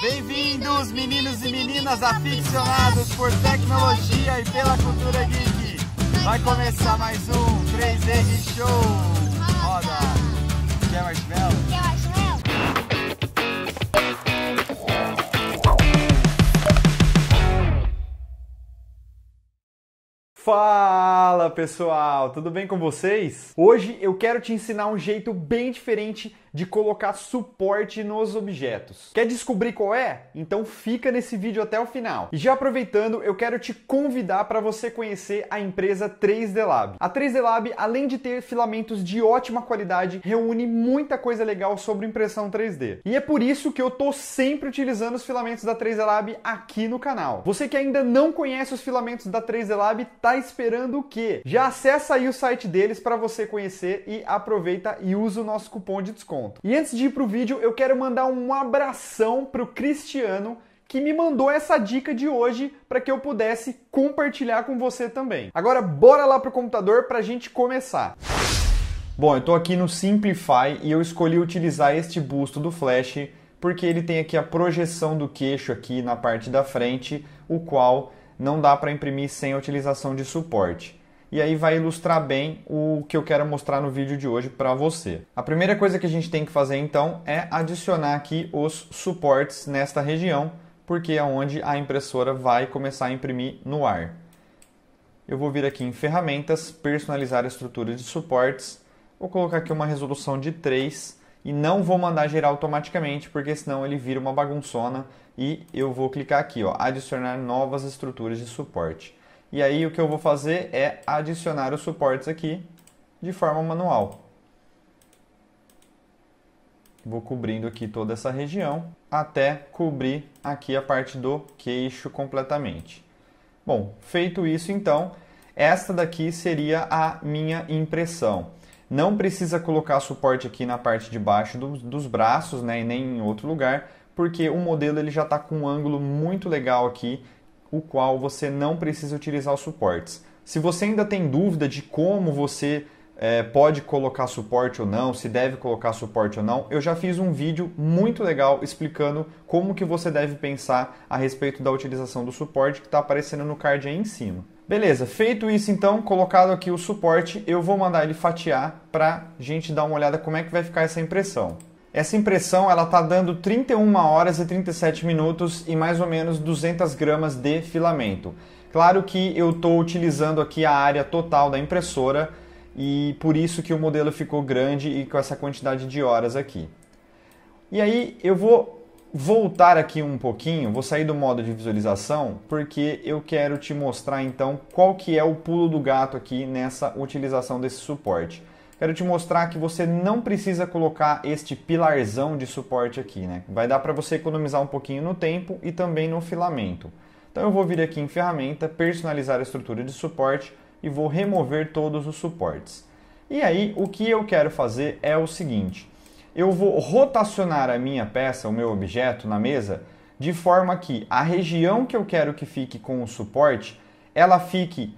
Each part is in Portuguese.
Bem-vindos, meninos e meninas aficionados por tecnologia e pela cultura geek. Vai começar mais um 3D Geek Show. Roda. Quer marshmallow? Quer marshmallow? Fala pessoal, tudo bem com vocês? Hoje eu quero te ensinar um jeito bem diferente de colocar suporte nos objetos. Quer descobrir qual é? Então fica nesse vídeo até o final. E já aproveitando, eu quero te convidar para você conhecer a empresa 3D Lab. A 3D Lab, além de ter filamentos de ótima qualidade, reúne muita coisa legal sobre impressão 3D. E é por isso que eu tô sempre utilizando os filamentos da 3D Lab aqui no canal. Você que ainda não conhece os filamentos da 3D Lab, tá esperando o quê? Já acessa aí o site deles para você conhecer e aproveita e usa o nosso cupom de desconto. E antes de ir pro vídeo, eu quero mandar um abração pro Cristiano que me mandou essa dica de hoje para que eu pudesse compartilhar com você também. Agora bora lá pro computador para a gente começar. Bom, eu estou aqui no Simplify e eu escolhi utilizar este busto do Flash porque ele tem aqui a projeção do queixo aqui na parte da frente, o qual não dá para imprimir sem a utilização de suporte e aí vai ilustrar bem o que eu quero mostrar no vídeo de hoje para você. A primeira coisa que a gente tem que fazer então é adicionar aqui os suportes nesta região, porque é onde a impressora vai começar a imprimir no ar. Eu vou vir aqui em ferramentas, personalizar a estrutura de suportes, vou colocar aqui uma resolução de 3 e não vou mandar gerar automaticamente, porque senão ele vira uma bagunçona e eu vou clicar aqui, ó, adicionar novas estruturas de suporte. E aí o que eu vou fazer é adicionar os suportes aqui de forma manual. Vou cobrindo aqui toda essa região até cobrir aqui a parte do queixo completamente. Bom, feito isso então, esta daqui seria a minha impressão. Não precisa colocar suporte aqui na parte de baixo do, dos braços, né, e nem em outro lugar, porque o modelo ele já está com um ângulo muito legal aqui o qual você não precisa utilizar os suportes. Se você ainda tem dúvida de como você é, pode colocar suporte ou não, se deve colocar suporte ou não, eu já fiz um vídeo muito legal explicando como que você deve pensar a respeito da utilização do suporte que está aparecendo no card aí em cima. Beleza, feito isso então, colocado aqui o suporte, eu vou mandar ele fatiar para gente dar uma olhada como é que vai ficar essa impressão. Essa impressão ela está dando 31 horas e 37 minutos e mais ou menos 200 gramas de filamento. Claro que eu estou utilizando aqui a área total da impressora e por isso que o modelo ficou grande e com essa quantidade de horas aqui. E aí eu vou voltar aqui um pouquinho, vou sair do modo de visualização, porque eu quero te mostrar então qual que é o pulo do gato aqui nessa utilização desse suporte quero te mostrar que você não precisa colocar este pilarzão de suporte aqui, né? Vai dar para você economizar um pouquinho no tempo e também no filamento. Então eu vou vir aqui em ferramenta, personalizar a estrutura de suporte e vou remover todos os suportes. E aí o que eu quero fazer é o seguinte, eu vou rotacionar a minha peça, o meu objeto na mesa, de forma que a região que eu quero que fique com o suporte, ela fique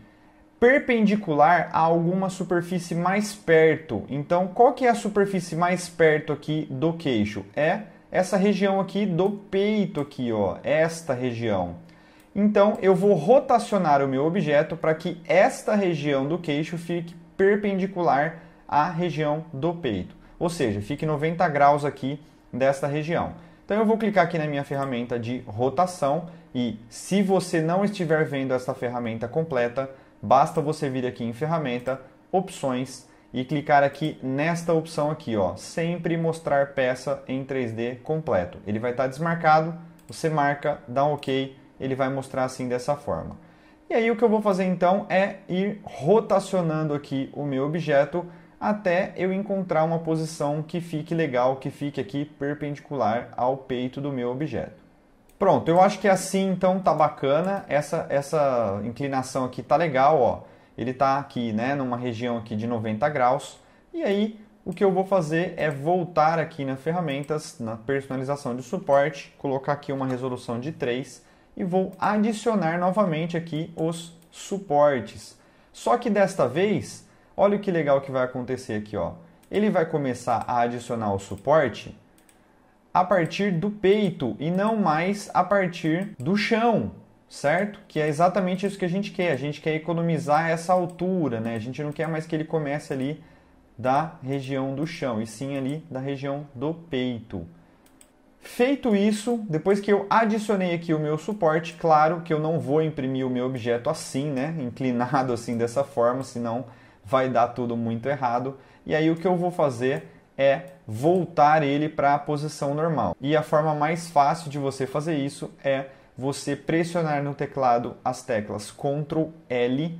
perpendicular a alguma superfície mais perto. Então, qual que é a superfície mais perto aqui do queixo? É essa região aqui do peito aqui, ó, é esta região. Então, eu vou rotacionar o meu objeto para que esta região do queixo fique perpendicular à região do peito. Ou seja, fique 90 graus aqui desta região. Então, eu vou clicar aqui na minha ferramenta de rotação e se você não estiver vendo esta ferramenta completa, basta você vir aqui em ferramenta, opções e clicar aqui nesta opção aqui, ó, sempre mostrar peça em 3D completo. Ele vai estar tá desmarcado, você marca, dá um OK, ele vai mostrar assim dessa forma. E aí o que eu vou fazer então é ir rotacionando aqui o meu objeto até eu encontrar uma posição que fique legal, que fique aqui perpendicular ao peito do meu objeto. Pronto, eu acho que é assim então tá bacana. Essa, essa inclinação aqui tá legal, ó. Ele tá aqui, né, numa região aqui de 90 graus. E aí, o que eu vou fazer é voltar aqui na ferramentas, na personalização de suporte, colocar aqui uma resolução de 3 e vou adicionar novamente aqui os suportes. Só que desta vez, olha que legal que vai acontecer aqui, ó. Ele vai começar a adicionar o suporte a partir do peito e não mais a partir do chão, certo? Que é exatamente isso que a gente quer. A gente quer economizar essa altura, né? A gente não quer mais que ele comece ali da região do chão, e sim ali da região do peito. Feito isso, depois que eu adicionei aqui o meu suporte, claro que eu não vou imprimir o meu objeto assim, né? Inclinado assim dessa forma, senão vai dar tudo muito errado. E aí o que eu vou fazer é voltar ele para a posição normal. E a forma mais fácil de você fazer isso é você pressionar no teclado as teclas Ctrl L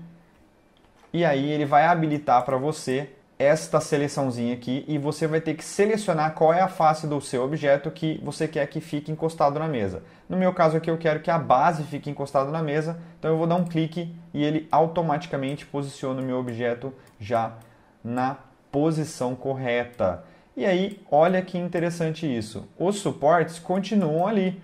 e aí ele vai habilitar para você esta seleçãozinha aqui e você vai ter que selecionar qual é a face do seu objeto que você quer que fique encostado na mesa. No meu caso aqui eu quero que a base fique encostada na mesa, então eu vou dar um clique e ele automaticamente posiciona o meu objeto já na posição correta. E aí, olha que interessante isso. Os suportes continuam ali.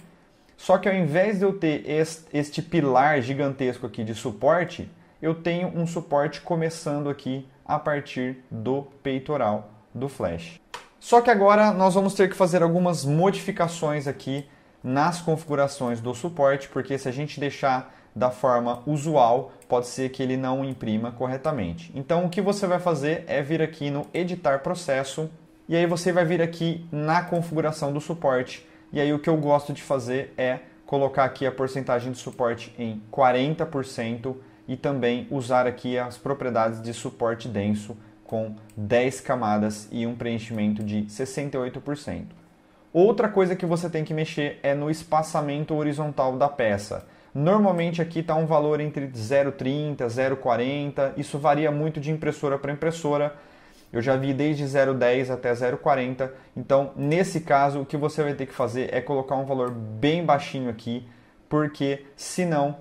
Só que ao invés de eu ter este pilar gigantesco aqui de suporte, eu tenho um suporte começando aqui a partir do peitoral do flash. Só que agora nós vamos ter que fazer algumas modificações aqui nas configurações do suporte, porque se a gente deixar da forma usual, pode ser que ele não imprima corretamente. Então o que você vai fazer é vir aqui no editar processo e aí você vai vir aqui na configuração do suporte. E aí o que eu gosto de fazer é colocar aqui a porcentagem de suporte em 40% e também usar aqui as propriedades de suporte denso com 10 camadas e um preenchimento de 68%. Outra coisa que você tem que mexer é no espaçamento horizontal da peça. Normalmente aqui está um valor entre 0,30, 0,40, isso varia muito de impressora para impressora, eu já vi desde 0,10 até 0,40. Então, nesse caso, o que você vai ter que fazer é colocar um valor bem baixinho aqui, porque senão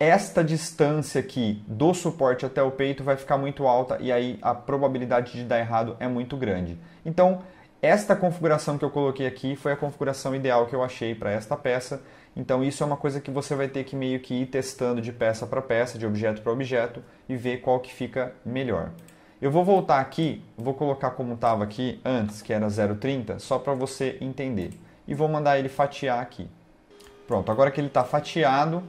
esta distância aqui do suporte até o peito vai ficar muito alta e aí a probabilidade de dar errado é muito grande. Então, esta configuração que eu coloquei aqui foi a configuração ideal que eu achei para esta peça. Então, isso é uma coisa que você vai ter que meio que ir testando de peça para peça, de objeto para objeto e ver qual que fica melhor. Eu vou voltar aqui, vou colocar como estava aqui antes, que era 0,30, só para você entender. E vou mandar ele fatiar aqui. Pronto, agora que ele está fatiado,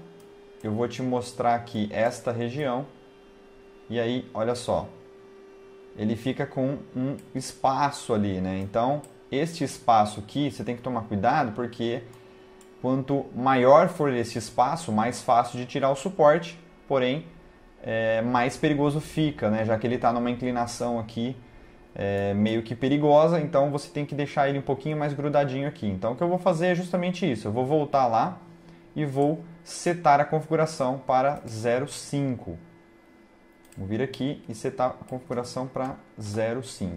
eu vou te mostrar aqui esta região. E aí, olha só, ele fica com um espaço ali, né? Então, este espaço aqui, você tem que tomar cuidado, porque quanto maior for esse espaço, mais fácil de tirar o suporte, porém, é, mais perigoso fica, né? já que ele está numa inclinação aqui é, meio que perigosa, então você tem que deixar ele um pouquinho mais grudadinho aqui. Então o que eu vou fazer é justamente isso, eu vou voltar lá e vou setar a configuração para 0,5. Vou vir aqui e setar a configuração para 0,5.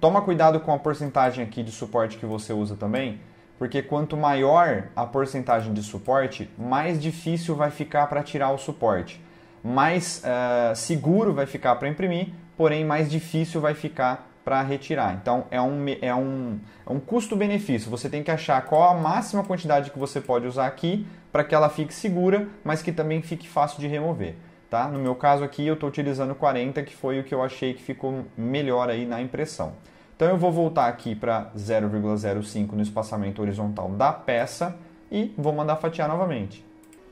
Toma cuidado com a porcentagem aqui de suporte que você usa também, porque quanto maior a porcentagem de suporte, mais difícil vai ficar para tirar o suporte mais uh, seguro vai ficar para imprimir, porém mais difícil vai ficar para retirar. Então é um, é um, é um custo-benefício. Você tem que achar qual a máxima quantidade que você pode usar aqui para que ela fique segura, mas que também fique fácil de remover. Tá? No meu caso aqui eu estou utilizando 40, que foi o que eu achei que ficou melhor aí na impressão. Então eu vou voltar aqui para 0,05 no espaçamento horizontal da peça e vou mandar fatiar novamente.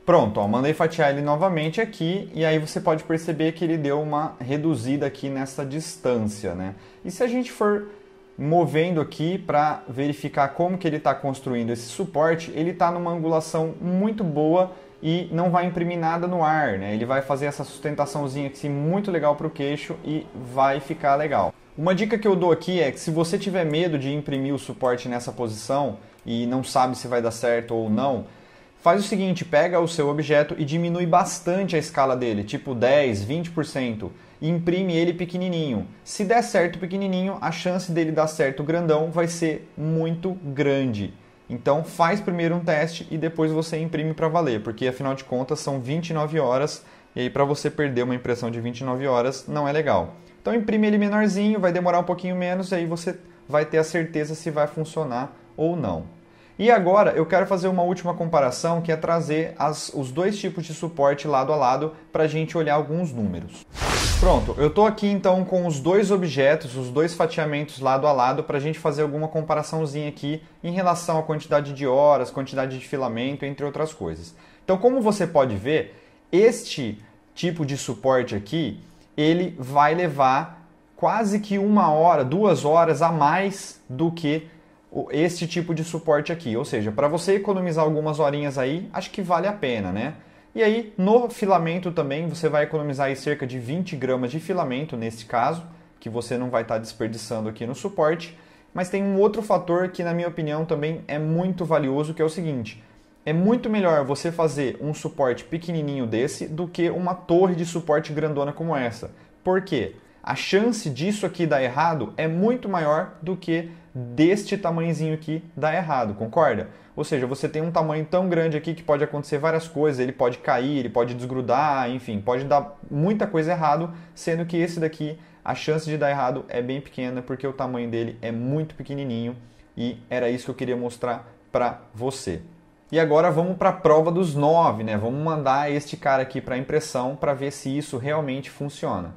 Pronto, ó, mandei fatiar ele novamente aqui e aí você pode perceber que ele deu uma reduzida aqui nessa distância, né? E se a gente for movendo aqui para verificar como que ele está construindo esse suporte, ele está numa angulação muito boa e não vai imprimir nada no ar, né? Ele vai fazer essa sustentaçãozinha aqui assim, muito legal para o queixo e vai ficar legal. Uma dica que eu dou aqui é que se você tiver medo de imprimir o suporte nessa posição e não sabe se vai dar certo ou não, Faz o seguinte, pega o seu objeto e diminui bastante a escala dele, tipo 10, 20%, e imprime ele pequenininho. Se der certo pequenininho, a chance dele dar certo grandão vai ser muito grande. Então faz primeiro um teste e depois você imprime para valer, porque afinal de contas são 29 horas e aí para você perder uma impressão de 29 horas não é legal. Então imprime ele menorzinho, vai demorar um pouquinho menos e aí você vai ter a certeza se vai funcionar ou não. E agora eu quero fazer uma última comparação que é trazer as, os dois tipos de suporte lado a lado para a gente olhar alguns números. Pronto, eu estou aqui então com os dois objetos, os dois fatiamentos lado a lado para a gente fazer alguma comparaçãozinha aqui em relação à quantidade de horas, quantidade de filamento, entre outras coisas. Então, como você pode ver, este tipo de suporte aqui, ele vai levar quase que uma hora, duas horas a mais do que esse tipo de suporte aqui. Ou seja, para você economizar algumas horinhas aí, acho que vale a pena, né? E aí, no filamento também, você vai economizar aí cerca de 20 gramas de filamento, nesse caso, que você não vai estar tá desperdiçando aqui no suporte. Mas tem um outro fator que, na minha opinião, também é muito valioso, que é o seguinte. É muito melhor você fazer um suporte pequenininho desse do que uma torre de suporte grandona como essa. Por quê? a chance disso aqui dar errado é muito maior do que deste tamanhozinho aqui dar errado, concorda? Ou seja, você tem um tamanho tão grande aqui que pode acontecer várias coisas, ele pode cair, ele pode desgrudar, enfim, pode dar muita coisa errado, sendo que esse daqui a chance de dar errado é bem pequena porque o tamanho dele é muito pequenininho e era isso que eu queria mostrar para você. E agora vamos para a prova dos nove, né? Vamos mandar este cara aqui para impressão para ver se isso realmente funciona.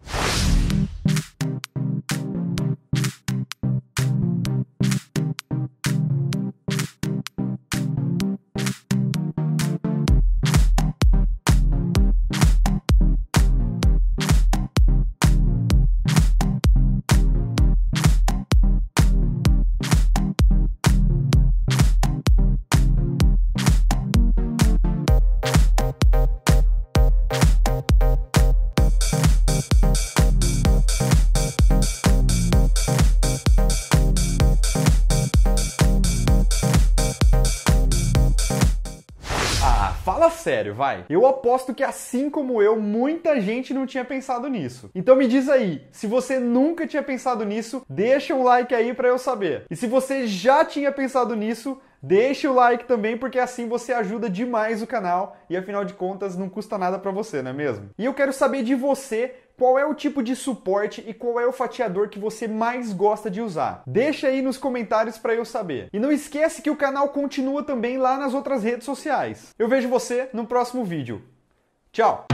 sério, vai. Eu aposto que assim como eu, muita gente não tinha pensado nisso. Então me diz aí, se você nunca tinha pensado nisso, deixa um like aí para eu saber. E se você já tinha pensado nisso, deixa o like também, porque assim você ajuda demais o canal e afinal de contas não custa nada para você, não é mesmo? E eu quero saber de você qual é o tipo de suporte e qual é o fatiador que você mais gosta de usar. Deixa aí nos comentários para eu saber. E não esquece que o canal continua também lá nas outras redes sociais. Eu vejo você no próximo vídeo. Tchau!